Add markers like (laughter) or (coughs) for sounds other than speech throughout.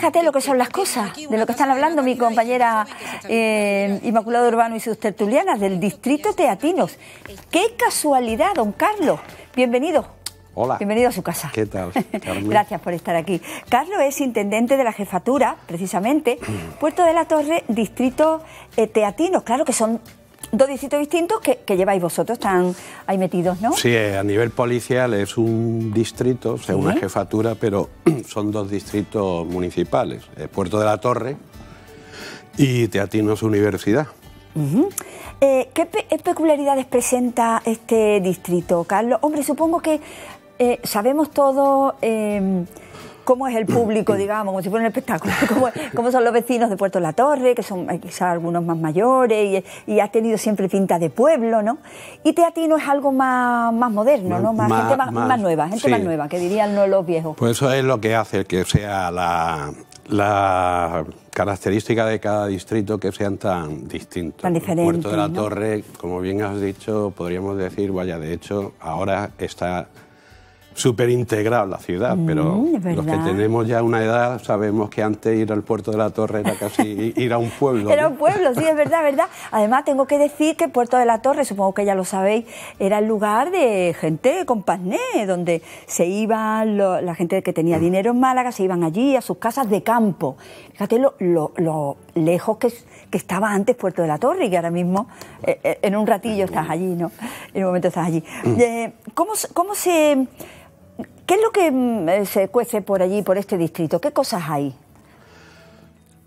fíjate lo que son las cosas, de lo que están hablando mi compañera eh, Inmaculado Urbano y sus tertulianas del Distrito Teatinos. ¡Qué casualidad, don Carlos! Bienvenido. Hola. Bienvenido a su casa. ¿Qué tal? (laughs) Gracias por estar aquí. Carlos es intendente de la jefatura, precisamente, mm. Puerto de la Torre, Distrito eh, Teatinos. Claro que son dos distritos distintos que, lleváis vosotros, están ahí metidos, ¿no? Sí, eh, a nivel policial es un distrito, es una jefatura, pero (clears throat) son dos distritos municipales, el Puerto de la Torre y Teatinos Universidad. Eh, ¿Qué peculiaridades presenta este distrito, Carlos? Hombre, supongo que eh, sabemos todo... Em, ¿Cómo es el (coughs) público, digamos, como si fuera un espectáculo? (laughs) ¿Cómo, son los vecinos de Puerto La Torre, que son eh, quizá algunos más mayores y, has tenido siempre pinta de pueblo, ¿no? Y teatino es algo más, moderno, ¿no? Más, gente más, nueva, gente más nueva, que dirían no los viejos. Pues eso es lo que hace que sea la, característica de cada distrito que sean tan distintos. Tan diferentes. Puerto de la Torre, como bien has dicho, podríamos decir, vaya, de hecho, ahora está súper integrado la ciudad, mm, pero los que tenemos ya una edad sabemos que antes ir al puerto de la Torre era casi (laughs) ir a un pueblo. era un pueblo, sí, es verdad, verdad. (laughs) Además, tengo que decir que puerto de la Torre, supongo que ya lo sabéis, era el lugar de gente con pasné, donde se iban la gente que tenía mm. dinero en Málaga, se iban allí a sus casas de campo. Fíjate lo lejos que, estaba antes Puerto de la Torre y que ahora mismo eh, eh, en un ratillo estás allí, ¿no? En un momento estás allí. Eh, ¿cómo, se... ¿Qué es lo que mm, se cuece por allí, por este distrito? ¿Qué cosas hay?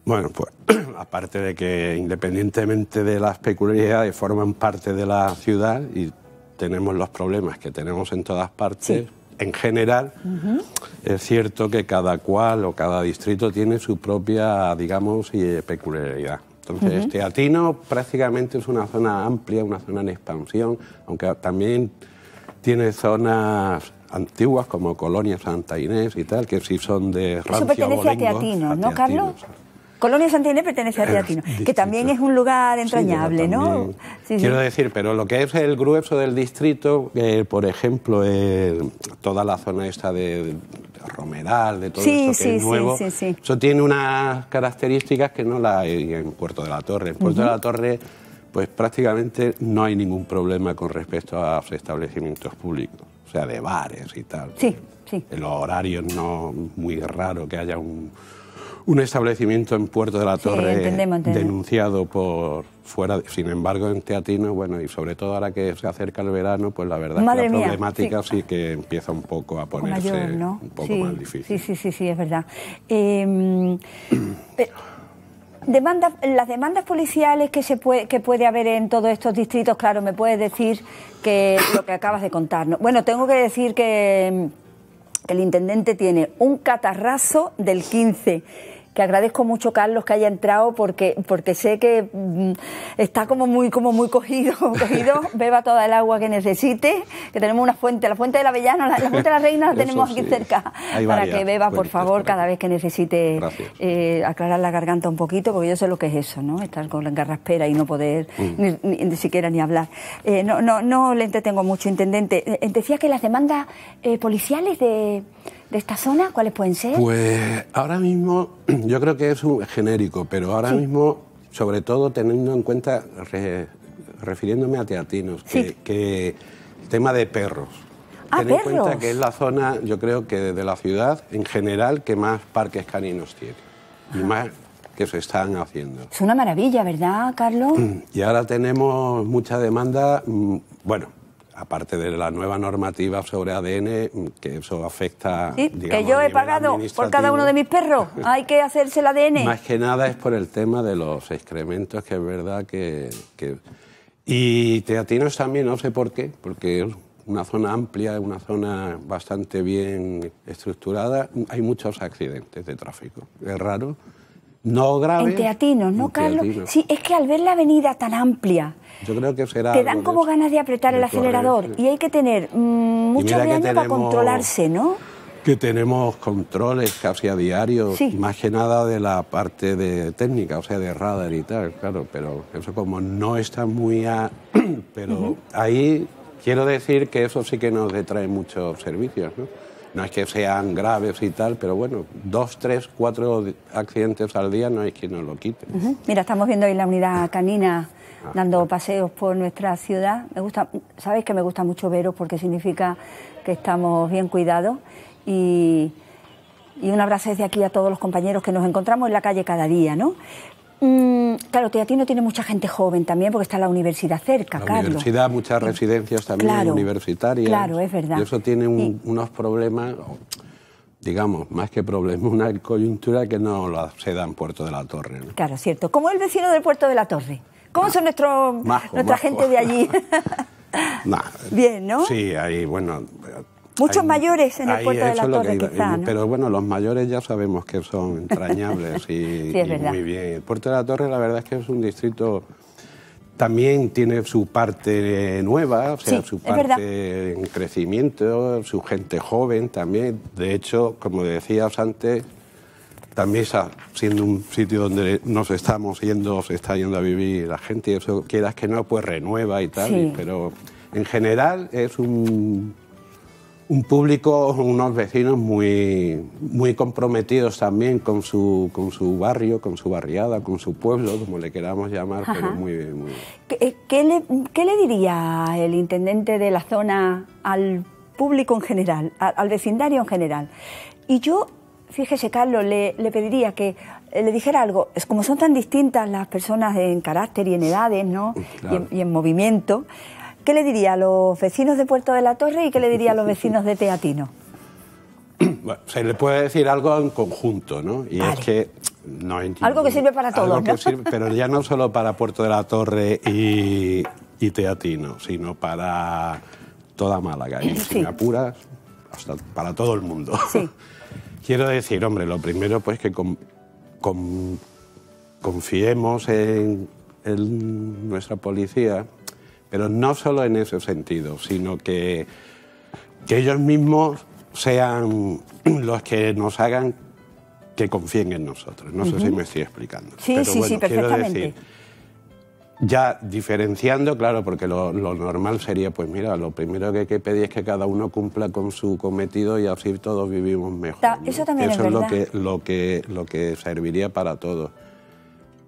Bueno, pues (clears throat) aparte de que independientemente de las peculiaridades forman parte de la ciudad y tenemos los problemas que tenemos en todas partes, en general, es cierto que cada cual o cada distrito tiene su propia, digamos, eh, peculiaridad. Entonces, Teatino este prácticamente es una zona amplia, una zona en expansión, aunque también tiene zonas antiguas como Colonia Santa Inés y tal, que sí son de rancio Eso pertenece a Teatino, ¿no, Carlos? Colonia Santa Inés pertenece a Teatino, que también es un lugar entrañable, ¿no? Quiero decir, pero lo que es el grueso del distrito, eh, por ejemplo, eh, toda la zona esta de, Romeral, de todo sí, esto que es nuevo, eso tiene unas características que no las hay en Puerto de la Torre. En Puerto de la Torre pues prácticamente no hay ningún problema con respecto a los establecimientos públicos, o sea, de bares y tal. Sí, sí. El horario no muy raro que haya un, un establecimiento en Puerto de la Torre denunciado por fuera. Sin embargo, en Teatino, bueno, y sobre todo ahora que se acerca el verano, pues la verdad es que la problemática sí. que empieza un poco a ponerse un poco más difícil. Sí, sí, sí, sí, es verdad. Em, eh, demandas, las demandas policiales que se puede, que puede haber en todos estos distritos, claro, me puedes decir que lo que acabas de contarnos. Bueno, tengo que decir que, que el intendente tiene un catarrazo del 15 que agradezco mucho Carlos que haya entrado porque porque sé que mm, está como muy como muy cogido, (laughs) cogido, beba toda el agua que necesite, que tenemos una fuente, la fuente de la la, la fuente de la Reina la (laughs) tenemos aquí cerca para que beba por favor cada vez que necesite eh, aclarar la garganta un poquito, porque yo sé lo que es eso, ¿no? Estar con la garraspera y no poder mm. ni, siquiera ni hablar. Eh, no no no le entretengo mucho, intendente. Eh, decía que las demandas policiales de de esta zona? ¿Cuáles pueden ser? Pues ahora mismo, (clears throat) yo creo que es un genérico, pero ahora mismo, sobre todo teniendo en cuenta, refiriéndome a teatinos, que, el tema de perros. Ah, Ten en cuenta que es la zona, yo creo que de la ciudad en general, que más parques caninos tiene. Y ah. más que se están haciendo. Es una maravilla, ¿verdad, Carlos? (clears throat) Y ahora tenemos mucha demanda, mm, bueno, aparte de la nueva normativa sobre ADN, que eso afecta. que yo he pagado por cada uno de mis perros, (laughs) hay que hacerse el ADN. Más que nada es por el tema de los excrementos, que es verdad que. que... Y Teatinos también, no sé por qué, porque es una zona amplia, una zona bastante bien estructurada, hay muchos accidentes de tráfico. Es raro no grave. En teatinos, ¿no, Carlos? Sí, es que al ver la avenida tan amplia, yo creo que será. Te dan como ganas de apretar el acelerador y hay que tener mm, mucho cuidado para controlarse, ¿no? Que tenemos controles casi a diario, más que nada de la parte de técnica, o sea, de radar y tal, claro, pero eso como no está muy a... (clears throat) pero ahí quiero decir que eso sí que nos detrae muchos servicios, ¿no? No es que sean graves y tal, pero bueno, dos, tres, cuatro accidentes al día no hay quien nos lo quite. Mira, estamos viendo ahí la unidad ah. canina ah. dando paseos por nuestra ciudad. Me gusta, sabéis que me gusta mucho veros porque significa que estamos bien cuidados y, y un abrazo desde aquí a todos los compañeros que nos encontramos en la calle cada día, ¿no? Mm, claro, Teatino tiene mucha gente joven también porque está la universidad cerca, la universidad, muchas eh, residencias también universitarias. Claro, es verdad. eso tiene unos problemas, digamos, más que problemas, una coyuntura que no la, se da en Puerto de la Torre. Claro, cierto. es el vecino del Puerto de la Torre. ¿Cómo ah, son nuestro nuestra gente de allí? (laughs) Bien, ¿no? Sí, ahí, bueno, Muchos mayores en el puerto de la Torre, Pero bueno, los mayores ya sabemos que son (laughs) entrañables y, muy bien. El puerto de la Torre, la verdad es que es un distrito también tiene su parte nueva, o sea, su parte en crecimiento, su gente joven también. De hecho, como decías antes, también está siendo un sitio donde nos estamos yendo, se está yendo a vivir la gente, y eso quieras que no, pues renueva y tal, pero en general es un un público, unos vecinos muy, muy comprometidos también con su, con su barrio, con su barriada, con su pueblo, como le queramos llamar, pero muy bien. Muy eh, ¿Qué, le, diría el intendente de la zona al público en general, al, vecindario en general? Y yo, fíjese, Carlos, le, pediría que eh, le dijera algo, es como son tan distintas las personas en carácter y en edades, ¿no? y en movimiento, ¿Qué le diría a los vecinos de Puerto de la Torre y qué le diría a los vecinos de Teatino? (clears throat) se le puede decir algo en conjunto, ¿no? Y es que Algo que sirve para todos, ¿no? pero ya no solo para Puerto de la Torre y, Teatino, sino para toda Málaga. Y hasta para todo el mundo. (laughs) Quiero decir, hombre, lo primero pues que confiemos en nuestra policía, pero no solo en ese sentido, sino que, ellos mismos sean (clears throat) los que nos hagan que confíen en nosotros. No sé si me estoy explicando. Sí, sí, bueno, sí, perfectamente. Quiero decir, ya diferenciando, claro, porque lo, normal sería, pues mira, lo primero que hay que pedir es que cada uno cumpla con su cometido y así todos vivimos mejor. Eso también es, lo que lo que lo que serviría para todos.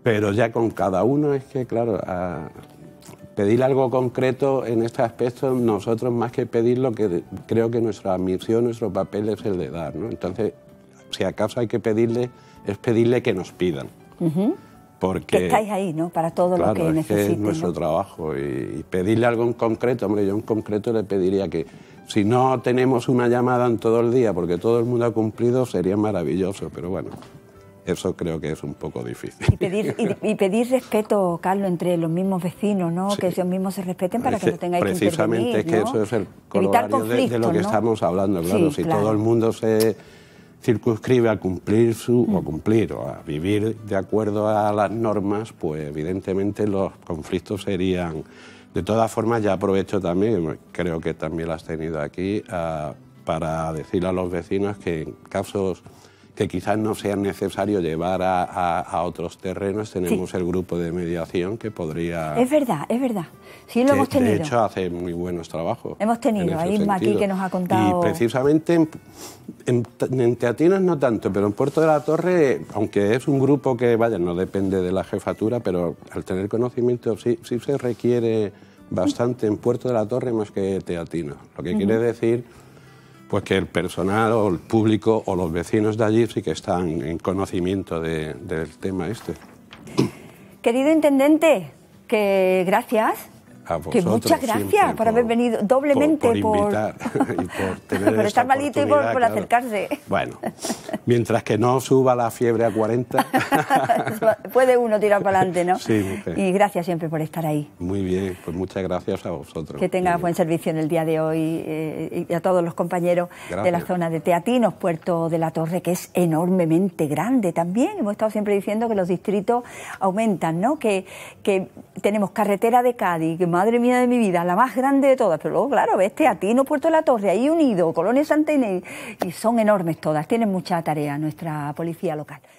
Pero ya con cada uno es que, claro, pedir algo concreto en este aspecto, nosotros más que pedir lo que creo que nuestra misión, nuestro papel es el de dar. ¿no? Entonces, si acaso hay que pedirle, es pedirle que nos pidan. Porque, que estáis ahí, ¿no? Para todo lo que necesiten. Es, nuestro trabajo y, y, pedirle algo en concreto, hombre, yo en concreto le pediría que si no tenemos una llamada en todo el día, porque todo el mundo ha cumplido, sería maravilloso, pero bueno, eso creo que es un poco difícil. Y pedir, y, pedir respeto, Carlos, entre los mismos vecinos, ¿no? Que ellos mismos se respeten para que, no tengáis que que Precisamente es que eso es el de, lo que estamos hablando, claro. si todo el mundo se circunscribe a cumplir su, o mm. cumplir o a vivir de acuerdo a las normas, pues evidentemente los conflictos serían... De todas formas, ya aprovecho también, creo que también lo has tenido aquí, ah, para decir a los vecinos que en casos que quizás no sea necesario llevar a, otros terrenos. Tenemos el grupo de mediación que podría... Es verdad, es verdad. Sí, lo hemos tenido. De hecho, hace muy buenos trabajos. Hemos tenido ahí aquí que nos ha contado... Y precisamente en, en, Teatinos no tanto, pero en Puerto de la Torre, aunque es un grupo que, vaya, no depende de la jefatura, pero al tener conocimiento sí, sí se requiere bastante en Puerto de la Torre más que Teatinos. Lo que quiere decir pues que el personal o el público o los vecinos de allí sí que están en conocimiento del tema este. Querido intendente, que gracias que muchas gracias por, haber venido doblemente por, estar malito y por, acercarse. Bueno, (laughs) mientras que no suba la fiebre a 40. (laughs) Puede uno tirar para adelante, ¿no? Y gracias siempre por estar ahí. Muy bien, pues muchas gracias a vosotros. Que tengas buen servicio en el día de hoy eh, y a todos los compañeros de la zona de Teatinos, Puerto de la Torre, que es enormemente grande también. Hemos estado siempre diciendo que los distritos aumentan, ¿no? Que, que tenemos carretera de Cádiz, que madre mía de mi vida, la más grande de todas, pero luego, claro, ves no Puerto de la Torre, ahí unido, Colonia Santa y son enormes todas, tienen mucha tarea nuestra policía local.